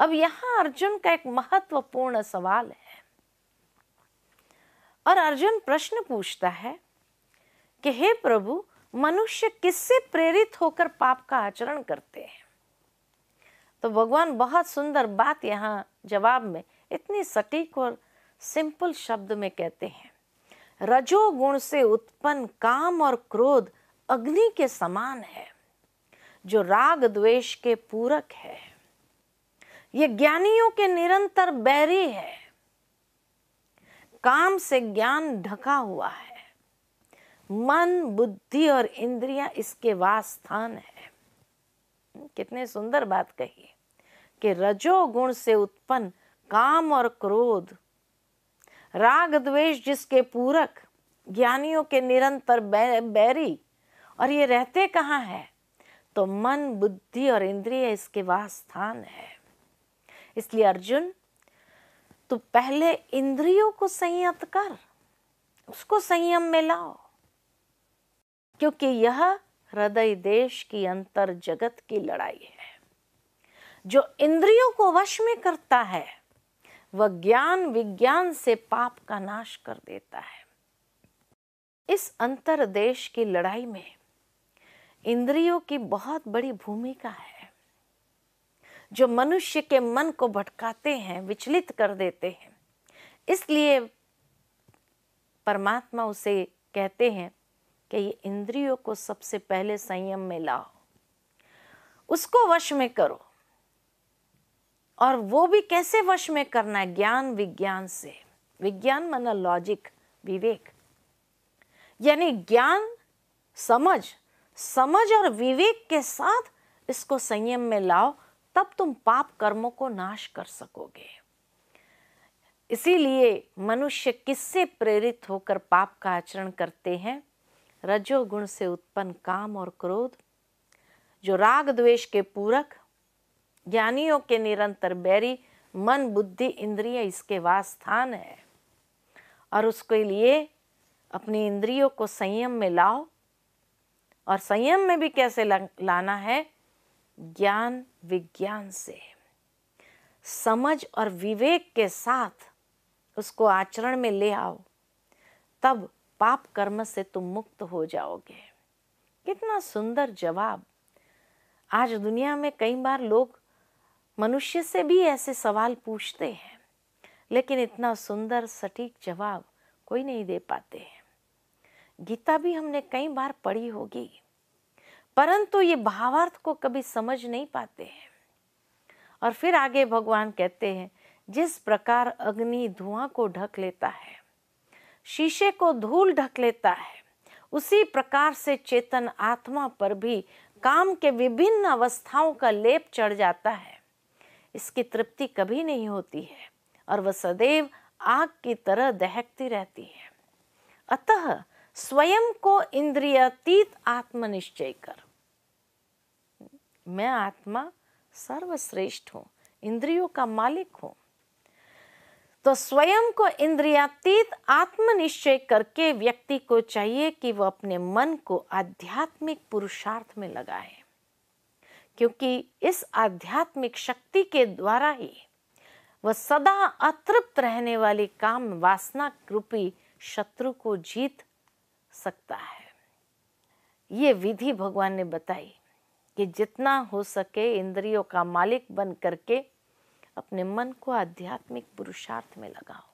अब यहां अर्जुन का एक महत्वपूर्ण सवाल है और अर्जुन प्रश्न पूछता है कि हे प्रभु मनुष्य किससे प्रेरित होकर पाप का आचरण करते हैं तो भगवान बहुत सुंदर बात यहाँ जवाब में इतनी सटीक और सिंपल शब्द में कहते हैं रजोगुण से उत्पन्न काम और क्रोध अग्नि के समान है जो राग द्वेष के पूरक है ये ज्ञानियों के निरंतर बैरी है काम से ज्ञान ढका हुआ है मन बुद्धि और इंद्रिया इसके स्थान है कितने सुंदर बात कही कि रजोगुण से उत्पन्न काम और क्रोध राग द्वेष जिसके पूरक ज्ञानियों के निरंतर बैरी और ये रहते कहाँ है तो मन बुद्धि और इंद्रिय इसके स्थान है इसलिए अर्जुन तो पहले इंद्रियों को संयत कर उसको संयम में लाओ क्योंकि यह हृदय देश की अंतर जगत की लड़ाई है जो इंद्रियों को वश में करता है वह ज्ञान विज्ञान से पाप का नाश कर देता है इस अंतर देश की लड़ाई में इंद्रियों की बहुत बड़ी भूमिका है जो मनुष्य के मन को भटकाते हैं विचलित कर देते हैं इसलिए परमात्मा उसे कहते हैं कि ये इंद्रियों को सबसे पहले संयम में लाओ उसको वश में करो और वो भी कैसे वश में करना है ज्ञान विज्ञान से विज्ञान माना लॉजिक विवेक यानी ज्ञान समझ समझ और विवेक के साथ इसको संयम में लाओ तब तुम पाप कर्मों को नाश कर सकोगे इसीलिए मनुष्य किससे प्रेरित होकर पाप का आचरण करते हैं रजोगुण से उत्पन्न काम और क्रोध जो राग द्वेष के पूरक ज्ञानियों के निरंतर बैरी मन बुद्धि इंद्रिय इसके वास स्थान है और उसके लिए अपनी इंद्रियों को संयम में लाओ और संयम में भी कैसे लाना है ज्ञान विज्ञान से समझ और विवेक के साथ उसको आचरण में ले आओ तब पाप कर्म से तुम मुक्त हो जाओगे कितना सुंदर जवाब आज दुनिया में कई बार लोग मनुष्य से भी ऐसे सवाल पूछते हैं लेकिन इतना सुंदर सटीक जवाब कोई नहीं दे पाते हैं गीता भी हमने कई बार पढ़ी होगी परंतु ये भावार्थ को कभी समझ नहीं पाते हैं और फिर आगे भगवान कहते हैं जिस प्रकार अग्नि धुआं को ढक लेता है शीशे को धूल ढक लेता है उसी प्रकार से चेतन आत्मा पर भी काम के विभिन्न अवस्थाओं का लेप चढ़ जाता है इसकी तृप्ति कभी नहीं होती है और वह सदैव आग की तरह दहकती रहती है अतः स्वयं को इंद्रियातीत आत्मनिश्चय कर मैं आत्मा सर्वश्रेष्ठ हूँ इंद्रियों का मालिक हूँ तो स्वयं को इंद्रियातीत आत्मनिश्चय करके व्यक्ति को चाहिए कि वह अपने मन को आध्यात्मिक पुरुषार्थ में लगाए क्योंकि इस आध्यात्मिक शक्ति के द्वारा ही वह सदा अतृप्त रहने वाली काम वासना रूपी शत्रु को जीत सकता है ये विधि भगवान ने बताई कि जितना हो सके इंद्रियों का मालिक बन करके अपने मन को आध्यात्मिक पुरुषार्थ में लगाओ